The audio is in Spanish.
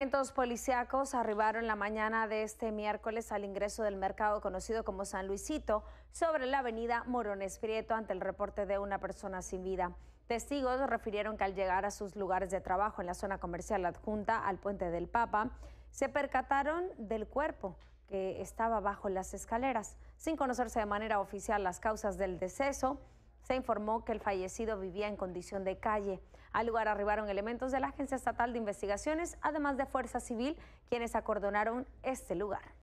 Agentes policíacos arribaron la mañana de este miércoles al ingreso del mercado conocido como San Luisito sobre la avenida Morones Prieto ante el reporte de una persona sin vida. Testigos refirieron que al llegar a sus lugares de trabajo en la zona comercial adjunta al puente del Papa, se percataron del cuerpo que estaba bajo las escaleras. Sin conocerse de manera oficial las causas del deceso, se informó que el fallecido vivía en condición de calle. Al lugar arribaron elementos de la Agencia Estatal de Investigaciones, además de Fuerza Civil, quienes acordonaron este lugar.